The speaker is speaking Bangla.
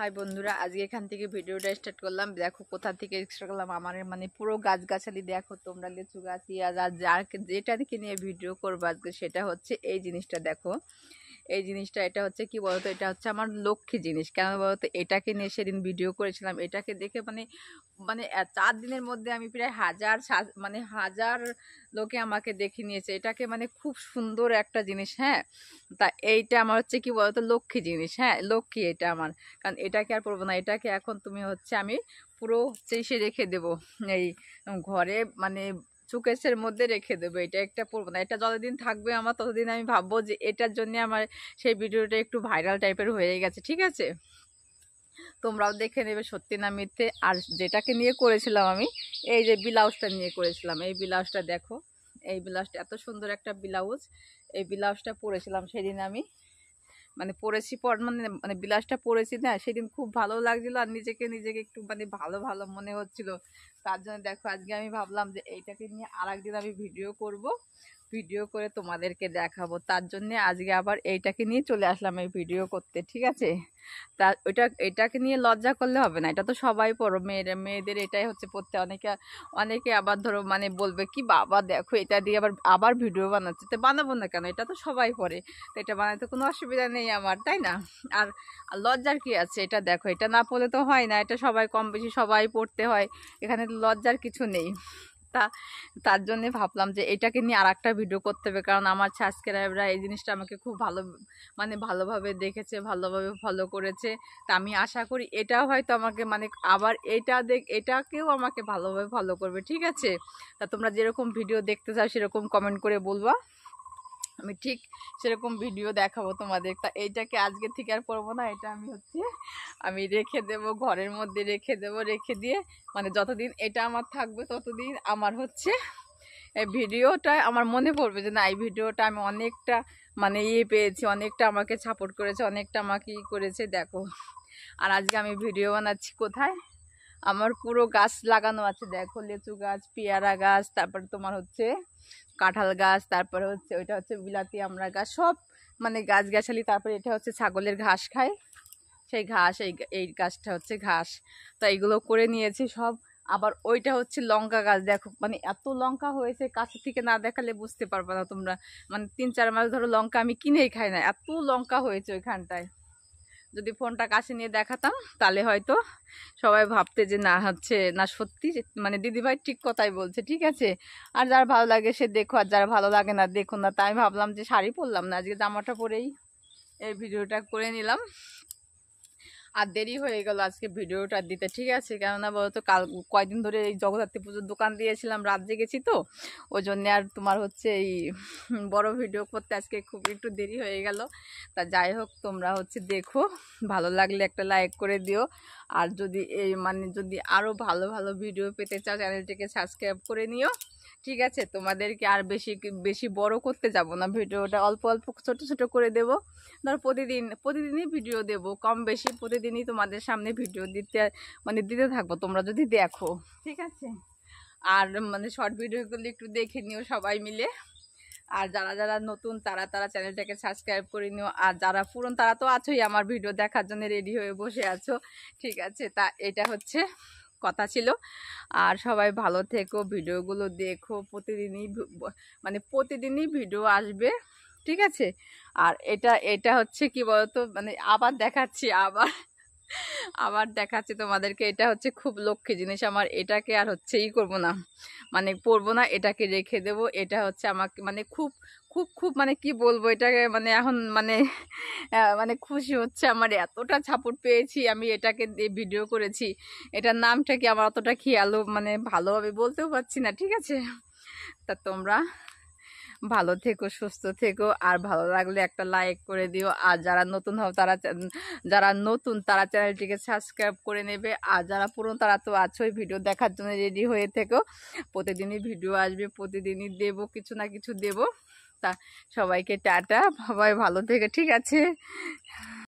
হাই বন্ধুরা আজকে এখান থেকে ভিডিওটা স্টার্ট করলাম দেখো কোথা থেকে স্টার্ট করলাম আমার মানে পুরো গাছগাছালি দেখো তোমরা লিচু গাছ পেঁয়াজ আর যার যেটা থেকে নিয়ে ভিডিও করবো আজকে সেটা হচ্ছে এই জিনিসটা দেখো এই জিনিসটা এটা হচ্ছে কি বলতো এটা হচ্ছে আমার লক্ষ্মী জিনিস কেন বলতো এটাকে নিয়ে সেদিন ভিডিও করেছিলাম এটাকে দেখে মানে মানে চার দিনের মধ্যে আমি প্রায় হাজার মানে হাজার লোকে আমাকে দেখে নিয়েছে এটাকে মানে খুব সুন্দর একটা জিনিস হ্যাঁ তা এইটা আমার হচ্ছে কি বলতো লক্ষ্মী জিনিস হ্যাঁ লক্ষ্মী এটা আমার কারণ এটাকে আর পড়বো না এটাকে এখন তুমি হচ্ছে আমি পুরো চেষে রেখে দেবো এই ঘরে মানে সুকেশের মধ্যে রেখে দেবো এটা একটা পড়বো না মানে এটা যতদিন থাকবে আমার ততদিন আমি ভাববো যে এটার জন্য আমার সেই ভিডিওটা একটু ভাইরাল টাইপের হয়ে গেছে ঠিক আছে তোমরাও দেখে নেবে সত্যি না মিথ্যে আর যেটাকে নিয়ে করেছিলাম আমি এই যে ব্লাউজটা নিয়ে করেছিলাম এই ব্লাউজটা দেখো এই ব্লাউজটা এত সুন্দর একটা ব্লাউজ এই ব্লাউজটা পরেছিলাম সেদিন আমি মানে পড়েছি পর মানে মানে বিলাসটা পড়েছি না সেদিন খুব ভালো লাগছিল আর নিজেকে নিজেকে একটু মানে ভালো ভালো মনে হচ্ছিল তার জন্য দেখো আজকে আমি ভাবলাম যে এইটাকে নিয়ে আর একদিন আমি ভিডিও করব ভিডিও করে তোমাদেরকে দেখাবো তার জন্য আজকে আবার এইটাকে নিয়ে চলে আসলাম এই ভিডিও করতে ঠিক আছে তা ওইটা এটাকে নিয়ে লজ্জা করলে হবে না এটা তো সবাই পড়ো মেয়েরা মেয়েদের এটাই হচ্ছে পড়তে অনেকে অনেকে আবার ধরো মানে বলবে কি বাবা দেখো এটা দিয়ে আবার আবার ভিডিও বানাচ্ছে তো বানাবো না কেন এটা তো সবাই পড়ে তো এটা বানাতে কোনো অসুবিধা নেই আমার তাই না আর লজ্জার কি আছে এটা দেখো এটা না পড়লে তো হয় না এটা সবাই কম বেশি সবাই পড়তে হয় এখানে লজ্জার কিছু নেই একটা তার জন্য ভাবলাম যে এটাকে নিয়ে আর একটা ভিডিও করতে হবে কারণ আমার সাবস্ক্রাইবরা এই জিনিসটা আমাকে খুব ভালো মানে ভালোভাবে দেখেছে ভালোভাবে ফলো করেছে তা আমি আশা করি এটাও হয়তো আমাকে মানে আবার এটা দেখ এটাকেও আমাকে ভালোভাবে ফলো করবে ঠিক আছে তা তোমরা যেরকম ভিডিও দেখতে চাও সেরকম কমেন্ট করে বলবা আমি ঠিক সেরকম ভিডিও দেখাবো তোমাদের তা এইটাকে আজকে থেকে আর করবো না এটা আমি হচ্ছে আমি রেখে দেব ঘরের মধ্যে রেখে দেব রেখে দিয়ে মানে যতদিন এটা আমার থাকবে ততদিন আমার হচ্ছে এই ভিডিওটা আমার মনে পড়বে যে না এই ভিডিওটা আমি অনেকটা মানে ইয়ে পেয়েছি অনেকটা আমাকে সাপোর্ট করেছে অনেকটা আমাকে ই করেছে দেখো আর আজকে আমি ভিডিও বানাচ্ছি কোথায় আমার পুরো গাছ লাগানো আছে দেখো লেচু গাছ পেয়ারা গাছ তারপর তোমার হচ্ছে কাঁঠাল গাছ তারপরে হচ্ছে ওইটা হচ্ছে বিলাতি আমরা গাছ সব মানে গাছ গাছালি তারপরে এটা হচ্ছে ছাগলের ঘাস খায় সেই ঘাস এই এই গাছটা হচ্ছে ঘাস তা এইগুলো করে নিয়েছি সব আবার ওইটা হচ্ছে লঙ্কা গাছ দেখো মানে এত লঙ্কা হয়েছে কাছে থেকে না দেখালে বুঝতে পারবে না তোমরা মানে তিন চার মাস ধরো লঙ্কা আমি কিনেই খাই না এত লঙ্কা হয়েছে ওইখানটায় যদি ফোনটা কাছে নিয়ে দেখাতাম তাহলে হয়তো সবাই ভাবতে যে না হচ্ছে না সত্যি মানে দিদিভাই ঠিক কথাই বলছে ঠিক আছে আর যার ভালো লাগে সে দেখো আর যার ভালো লাগে না দেখুন না তাই ভাবলাম যে শাড়ি পরলাম না আজকে জামাটা পরেই এই ভিডিওটা করে নিলাম আর দেরি হয়ে গেল আজকে ভিডিওটা দিতে ঠিক আছে কেননা বলো তো কাল কয়দিন ধরে এই জগদ্ধাত্রী পুজোর দোকান দিয়েছিলাম রাত জেগেছি তো ওই জন্য আর তোমার হচ্ছে এই বড় ভিডিও করতে আজকে খুব একটু দেরি হয়ে গেল তা যাই হোক তোমরা হচ্ছে দেখো ভালো লাগলে একটা লাইক করে দিও আর যদি এই মানে যদি আরও ভালো ভালো ভিডিও পেতে চাও চ্যানেলটিকে সাবস্ক্রাইব করে নিও ঠিক আছে তোমাদেরকে আর বেশি বেশি বড় করতে যাব না ভিডিওটা অল্প অল্প ছোট ছোট করে দেব ধরো প্রতিদিন প্রতিদিনই ভিডিও দেব কম বেশি প্রতিদিনই তোমাদের সামনে ভিডিও দিতে মানে দিতে থাকবো তোমরা যদি দেখো ঠিক আছে আর মানে শর্ট ভিডিওগুলো একটু দেখে নিও সবাই মিলে আর যারা যারা নতুন তারা তারা চ্যানেলটাকে সাবস্ক্রাইব করে নিও আর যারা পুরন তারা তো আছোই আমার ভিডিও দেখার জন্য রেডি হয়ে বসে আছো ঠিক আছে তা এটা হচ্ছে কথা ছিল আর সবাই ভালো থেকো ভিডিওগুলো দেখো প্রতিদিনই মানে প্রতিদিনই ভিডিও আসবে ঠিক আছে আর এটা এটা হচ্ছে কি বলতো মানে আবার দেখাচ্ছি আবার আবার দেখাচ্ছি তোমাদেরকে এটা হচ্ছে খুব লক্ষ্মী জিনিস আমার এটাকে আর হচ্ছে ই করবো না মানে পরবো না এটাকে রেখে দেব এটা হচ্ছে আমাকে মানে খুব খুব খুব মানে কি বলবো এটাকে মানে এখন মানে মানে খুশি হচ্ছে আমার এতটা ছাপট পেয়েছি আমি এটাকে ভিডিও করেছি এটার নামটা কি আমার অতটা খেয়ালও মানে ভালোভাবে বলতেও পারছি না ঠিক আছে তা তোমরা ভালো থেকো সুস্থ থেকো আর ভালো লাগলে একটা লাইক করে দিও আর যারা নতুন হও তারা যারা নতুন তারা চ্যানেলটিকে সাবস্ক্রাইব করে নেবে আর যারা পুরনো তারা তো আছোই ভিডিও দেখার জন্য রেডি হয়ে থেকো প্রতিদিনই ভিডিও আসবে প্রতিদিনই দেব কিছু না কিছু দেব তা সবাইকে টাটা সবাই ভালো থেকে ঠিক আছে